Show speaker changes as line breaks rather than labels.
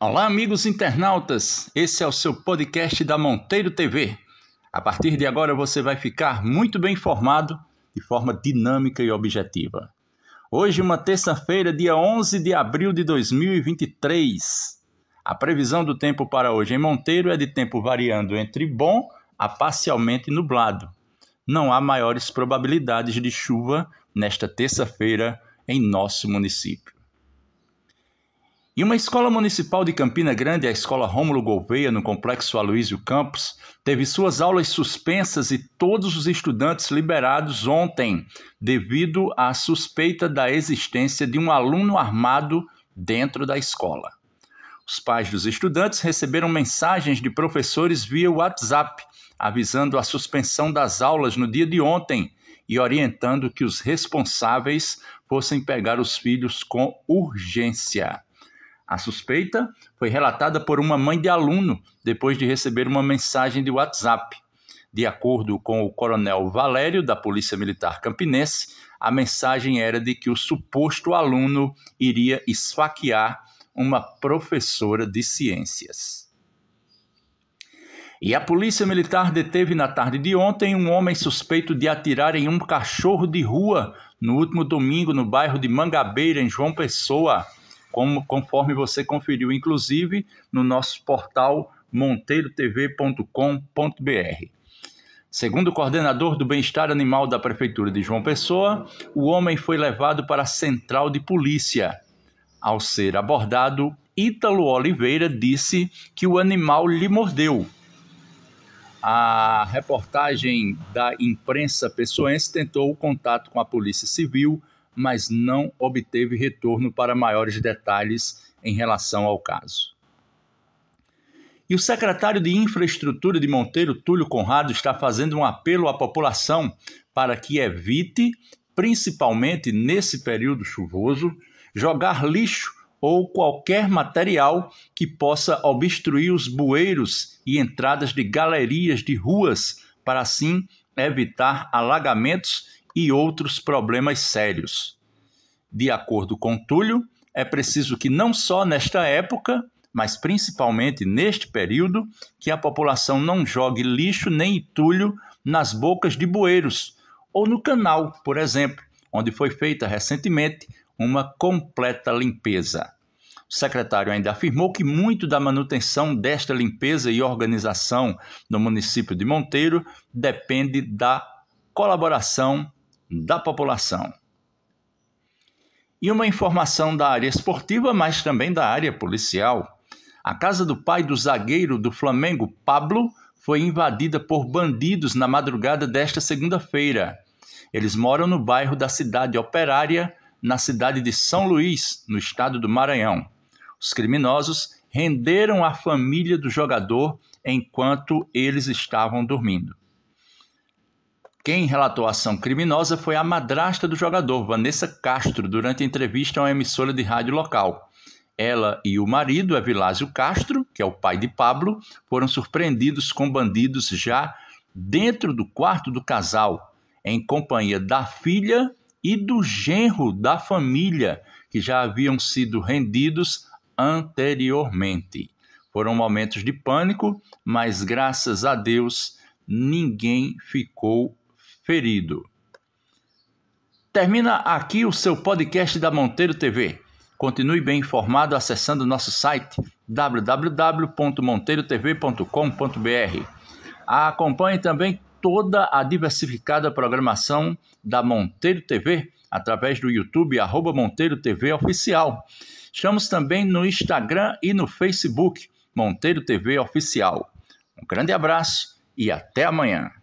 Olá, amigos internautas! Esse é o seu podcast da Monteiro TV. A partir de agora você vai ficar muito bem informado de forma dinâmica e objetiva. Hoje, uma terça-feira, dia 11 de abril de 2023. A previsão do tempo para hoje em Monteiro é de tempo variando entre bom a parcialmente nublado. Não há maiores probabilidades de chuva nesta terça-feira em nosso município. E uma escola municipal de Campina Grande, a Escola Rômulo Gouveia, no Complexo Aloísio Campos, teve suas aulas suspensas e todos os estudantes liberados ontem, devido à suspeita da existência de um aluno armado dentro da escola. Os pais dos estudantes receberam mensagens de professores via WhatsApp, avisando a suspensão das aulas no dia de ontem e orientando que os responsáveis fossem pegar os filhos com urgência. A suspeita foi relatada por uma mãe de aluno depois de receber uma mensagem de WhatsApp. De acordo com o coronel Valério, da Polícia Militar Campinense, a mensagem era de que o suposto aluno iria esfaquear uma professora de ciências. E a Polícia Militar deteve na tarde de ontem um homem suspeito de atirar em um cachorro de rua no último domingo no bairro de Mangabeira, em João Pessoa como, conforme você conferiu, inclusive no nosso portal monteirotv.com.br. Segundo o coordenador do bem-estar animal da Prefeitura de João Pessoa, o homem foi levado para a central de polícia. Ao ser abordado, Ítalo Oliveira disse que o animal lhe mordeu. A reportagem da imprensa pessoense tentou o contato com a Polícia Civil, mas não obteve retorno para maiores detalhes em relação ao caso. E o secretário de Infraestrutura de Monteiro, Túlio Conrado, está fazendo um apelo à população para que evite, principalmente nesse período chuvoso, jogar lixo ou qualquer material que possa obstruir os bueiros e entradas de galerias de ruas, para assim evitar alagamentos e outros problemas sérios. De acordo com Túlio, é preciso que não só nesta época, mas principalmente neste período, que a população não jogue lixo nem entulho nas bocas de bueiros ou no canal, por exemplo, onde foi feita recentemente uma completa limpeza. O secretário ainda afirmou que muito da manutenção desta limpeza e organização no município de Monteiro depende da colaboração da população. E uma informação da área esportiva, mas também da área policial. A casa do pai do zagueiro do Flamengo, Pablo, foi invadida por bandidos na madrugada desta segunda-feira. Eles moram no bairro da Cidade Operária, na cidade de São Luís, no estado do Maranhão. Os criminosos renderam a família do jogador enquanto eles estavam dormindo. Quem relatou a ação criminosa foi a madrasta do jogador, Vanessa Castro, durante entrevista a uma emissora de rádio local. Ela e o marido, Evilásio Castro, que é o pai de Pablo, foram surpreendidos com bandidos já dentro do quarto do casal, em companhia da filha e do genro da família, que já haviam sido rendidos anteriormente. Foram momentos de pânico, mas graças a Deus ninguém ficou ferido. Termina aqui o seu podcast da Monteiro TV. Continue bem informado acessando nosso site www.monteirotv.com.br. Acompanhe também toda a diversificada programação da Monteiro TV através do YouTube, arroba Monteiro TV Oficial. Estamos também no Instagram e no Facebook, Monteiro TV Oficial. Um grande abraço e até amanhã.